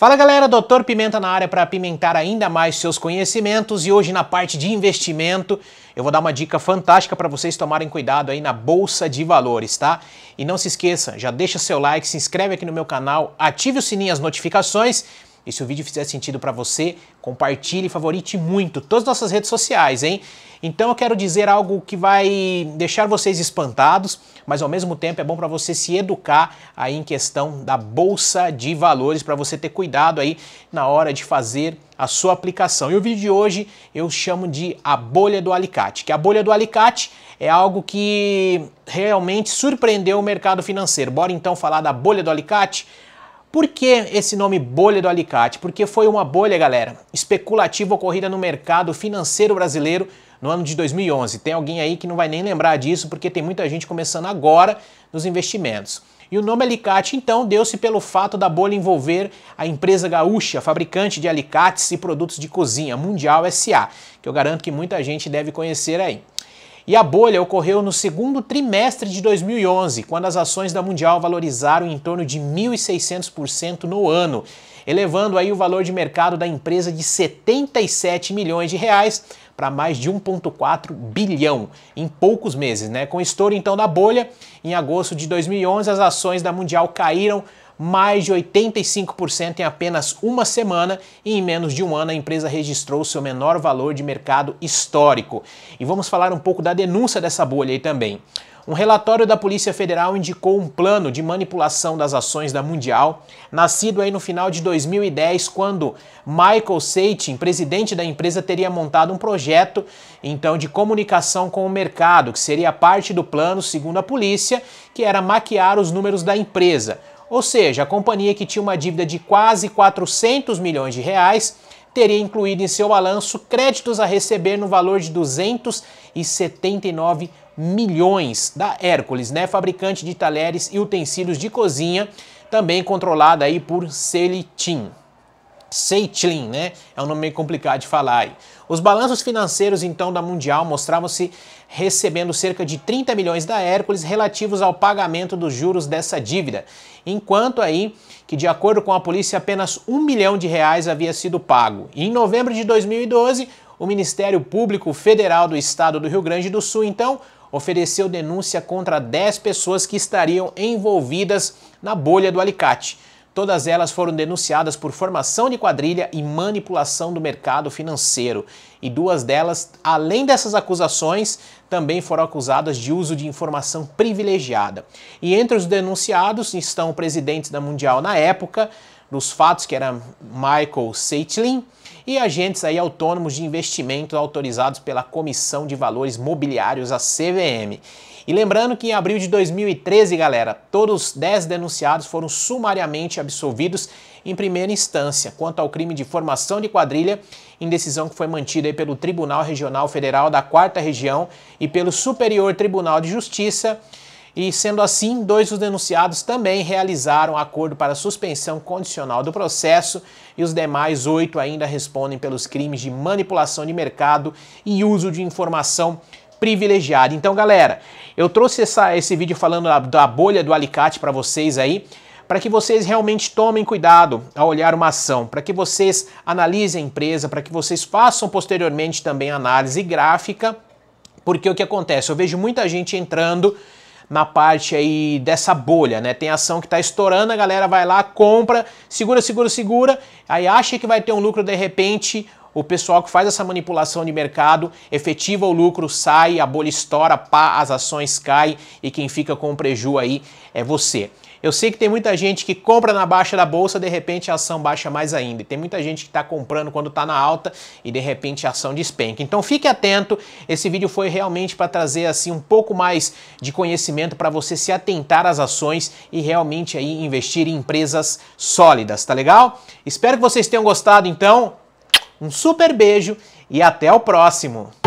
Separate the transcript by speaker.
Speaker 1: Fala galera, Doutor Pimenta na área para pimentar ainda mais seus conhecimentos e hoje na parte de investimento eu vou dar uma dica fantástica para vocês tomarem cuidado aí na bolsa de valores, tá? E não se esqueça, já deixa seu like, se inscreve aqui no meu canal, ative o sininho as notificações e se o vídeo fizer sentido para você, compartilhe, e favorite muito todas as nossas redes sociais, hein? Então eu quero dizer algo que vai deixar vocês espantados, mas ao mesmo tempo é bom para você se educar aí em questão da bolsa de valores para você ter cuidado aí na hora de fazer a sua aplicação. E o vídeo de hoje eu chamo de a bolha do alicate, que a bolha do alicate é algo que realmente surpreendeu o mercado financeiro. Bora então falar da bolha do alicate? Por que esse nome bolha do alicate? Porque foi uma bolha, galera, especulativa ocorrida no mercado financeiro brasileiro no ano de 2011. Tem alguém aí que não vai nem lembrar disso, porque tem muita gente começando agora nos investimentos. E o nome alicate, então, deu-se pelo fato da bolha envolver a empresa gaúcha, fabricante de alicates e produtos de cozinha, Mundial SA, que eu garanto que muita gente deve conhecer aí. E a bolha ocorreu no segundo trimestre de 2011, quando as ações da Mundial valorizaram em torno de 1.600% no ano, elevando aí o valor de mercado da empresa de 77 milhões de reais para mais de 1.4 bilhão em poucos meses, né? Com o estouro então da bolha, em agosto de 2011 as ações da Mundial caíram mais de 85% em apenas uma semana e em menos de um ano a empresa registrou seu menor valor de mercado histórico. E vamos falar um pouco da denúncia dessa bolha aí também. Um relatório da Polícia Federal indicou um plano de manipulação das ações da Mundial, nascido aí no final de 2010, quando Michael Seitin, presidente da empresa, teria montado um projeto então de comunicação com o mercado, que seria parte do plano, segundo a polícia, que era maquiar os números da empresa. Ou seja, a companhia que tinha uma dívida de quase 400 milhões de reais teria incluído em seu balanço créditos a receber no valor de 279 milhões da Hércules, né, fabricante de talheres e utensílios de cozinha, também controlada aí por Celitim. Seitlin, né? É um nome meio complicado de falar aí. Os balanços financeiros então da Mundial mostravam-se recebendo cerca de 30 milhões da Hércules relativos ao pagamento dos juros dessa dívida, enquanto aí que de acordo com a polícia apenas um milhão de reais havia sido pago. E em novembro de 2012, o Ministério Público Federal do Estado do Rio Grande do Sul então ofereceu denúncia contra 10 pessoas que estariam envolvidas na bolha do alicate. Todas elas foram denunciadas por formação de quadrilha e manipulação do mercado financeiro. E duas delas, além dessas acusações, também foram acusadas de uso de informação privilegiada. E entre os denunciados estão o presidente da Mundial na época, dos fatos, que era Michael Seitlin, e agentes aí autônomos de investimento autorizados pela Comissão de Valores Mobiliários, a CVM. E lembrando que em abril de 2013, galera, todos os 10 denunciados foram sumariamente absolvidos em primeira instância quanto ao crime de formação de quadrilha, em decisão que foi mantida pelo Tribunal Regional Federal da Quarta Região e pelo Superior Tribunal de Justiça e sendo assim, dois dos denunciados também realizaram acordo para suspensão condicional do processo e os demais oito ainda respondem pelos crimes de manipulação de mercado e uso de informação privilegiada. Então, galera, eu trouxe essa, esse vídeo falando da, da bolha do alicate para vocês aí para que vocês realmente tomem cuidado ao olhar uma ação, para que vocês analisem a empresa, para que vocês façam posteriormente também análise gráfica, porque o que acontece? Eu vejo muita gente entrando na parte aí dessa bolha, né? Tem ação que está estourando, a galera vai lá, compra, segura, segura, segura, aí acha que vai ter um lucro de repente o pessoal que faz essa manipulação de mercado efetiva o lucro, sai, a bolha estoura, pá, as ações caem e quem fica com o prejuízo aí é você. Eu sei que tem muita gente que compra na baixa da bolsa, de repente a ação baixa mais ainda. E tem muita gente que está comprando quando está na alta e de repente a ação despenca. Então fique atento. Esse vídeo foi realmente para trazer assim um pouco mais de conhecimento para você se atentar às ações e realmente aí investir em empresas sólidas, tá legal? Espero que vocês tenham gostado. Então um super beijo e até o próximo!